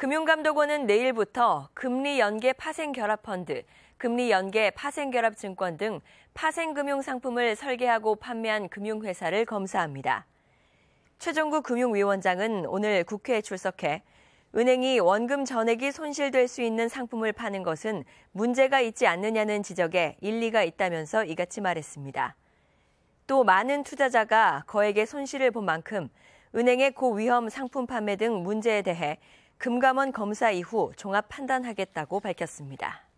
금융감독원은 내일부터 금리 연계 파생 결합 펀드, 금리 연계 파생 결합 증권 등 파생 금융 상품을 설계하고 판매한 금융회사를 검사합니다. 최종구 금융위원장은 오늘 국회에 출석해 은행이 원금 전액이 손실될 수 있는 상품을 파는 것은 문제가 있지 않느냐는 지적에 일리가 있다면서 이같이 말했습니다. 또 많은 투자자가 거액의 손실을 본 만큼 은행의 고위험 상품 판매 등 문제에 대해 금감원 검사 이후 종합 판단하겠다고 밝혔습니다.